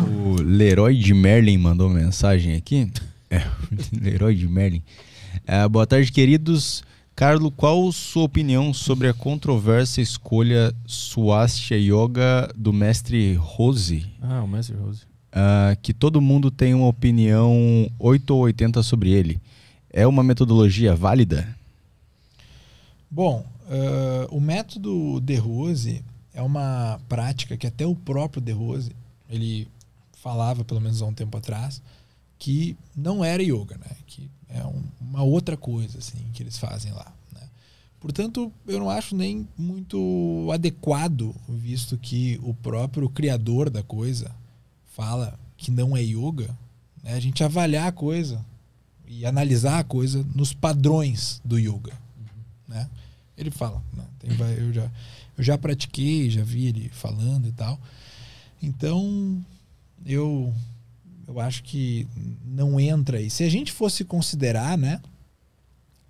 O Leroy de Merlin mandou mensagem aqui. É, Leroy de Merlin. É, boa tarde, queridos. Carlos qual sua opinião sobre a controvérsia escolha Swastika Yoga do mestre Rose? Ah, o mestre Rose. Uh, que todo mundo tem uma opinião 8 ou 80 sobre ele. É uma metodologia válida? Bom, uh, o método de Rose é uma prática que até o próprio de Rose ele falava, pelo menos há um tempo atrás, que não era yoga, né? Que é um, uma outra coisa, assim, que eles fazem lá. Né? Portanto, eu não acho nem muito adequado, visto que o próprio criador da coisa fala que não é yoga, né? a gente avaliar a coisa e analisar a coisa nos padrões do yoga, uhum. né? Ele fala, não, tem, eu já eu já pratiquei, já vi ele falando e tal. Então, eu, eu acho que não entra aí. Se a gente fosse considerar, né?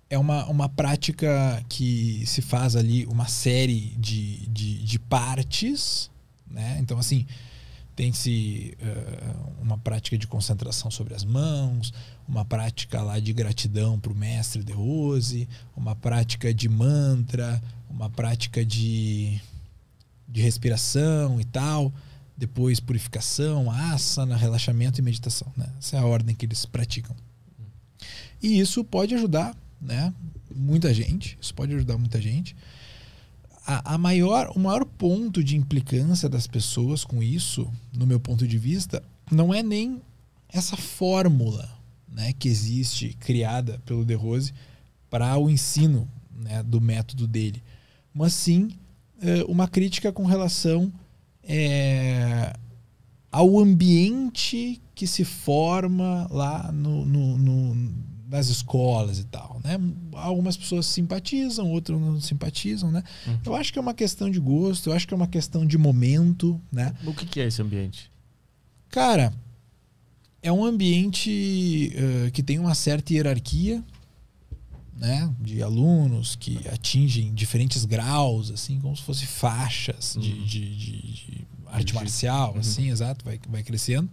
É uma, uma prática que se faz ali uma série de, de, de partes, né? Então, assim, tem-se uh, uma prática de concentração sobre as mãos, uma prática lá de gratidão para o mestre de Rose, uma prática de mantra, uma prática de, de respiração e tal depois purificação, asana, relaxamento e meditação. Né? Essa é a ordem que eles praticam. E isso pode ajudar né, muita gente. Isso pode ajudar muita gente. A, a, maior, o maior ponto de implicância das pessoas com isso, no meu ponto de vista, não é nem essa fórmula né, que existe criada pelo De Rose para o ensino né, do método dele, mas sim eh, uma crítica com relação é, ao ambiente que se forma lá no, no, no, nas escolas e tal, né? Algumas pessoas simpatizam, outras não simpatizam, né? Uhum. Eu acho que é uma questão de gosto, eu acho que é uma questão de momento, né? O que, que é esse ambiente? Cara, é um ambiente uh, que tem uma certa hierarquia, né, de alunos que atingem diferentes graus, assim, como se fossem faixas uhum. de, de, de, arte marcial, uhum. assim, exato, vai, vai crescendo.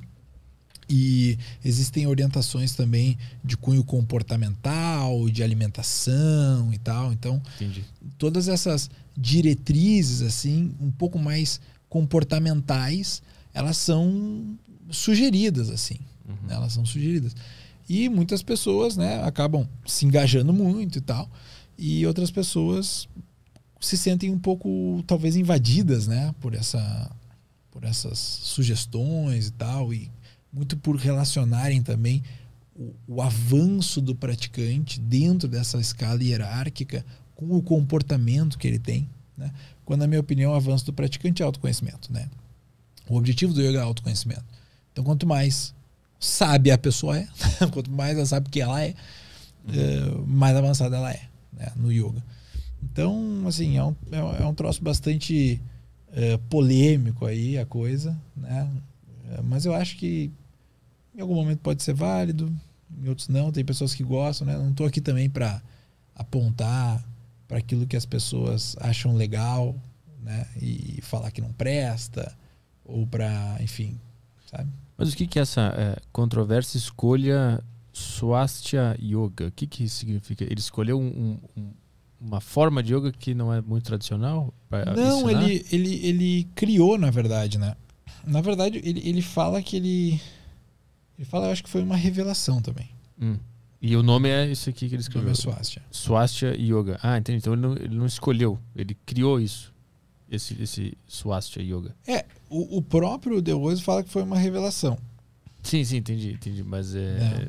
E existem orientações também de cunho comportamental, de alimentação e tal. Então, Entendi. todas essas diretrizes, assim, um pouco mais comportamentais, elas são sugeridas, assim. Uhum. Elas são sugeridas. E muitas pessoas né, acabam se engajando muito e tal. E outras pessoas se sentem um pouco, talvez, invadidas né, por, essa, por essas sugestões e tal. E muito por relacionarem também o, o avanço do praticante dentro dessa escala hierárquica com o comportamento que ele tem. Né? Quando, na minha opinião, o avanço do praticante é autoconhecimento. Né? O objetivo do yoga é autoconhecimento. Então, quanto mais sabe a pessoa é, quanto mais ela sabe que ela é, é, mais avançada ela é né, no yoga. Então, assim, é um, é um é troço bastante é, polêmico aí a coisa, né? É, mas eu acho que em algum momento pode ser válido, em outros não. Tem pessoas que gostam, né? Não estou aqui também para apontar para aquilo que as pessoas acham legal, né? E falar que não presta, ou para, enfim, sabe? Mas o que, que é essa é, controvérsia escolha swastika yoga? O que, que significa? Ele escolheu um, um, uma forma de yoga que não é muito tradicional? Não, ensinar? ele, ele, ele criou, na verdade, né? Na verdade, ele, ele fala que ele. Ele fala, eu acho que foi uma revelação também. Hum. E o nome é isso aqui que ele escreveu? O nome é Swastika. Swastika Yoga. Ah, entendi. Então ele não, ele não escolheu, ele criou isso esse, esse swastika yoga. É, o, o próprio Deleuze fala que foi uma revelação. Sim, sim, entendi, entendi. Mas é. é. é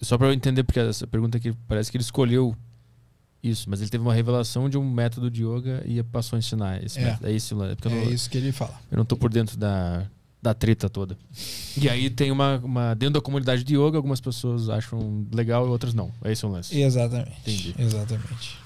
só para eu entender, porque essa pergunta aqui parece que ele escolheu isso, mas ele teve uma revelação de um método de yoga e passou a ensinar esse é. método. É, isso, é, é não, isso que ele fala. Eu não tô por dentro da, da treta toda. E aí tem uma, uma. Dentro da comunidade de yoga, algumas pessoas acham legal e outras não. É esse o lance. Exatamente. Entendi. Exatamente.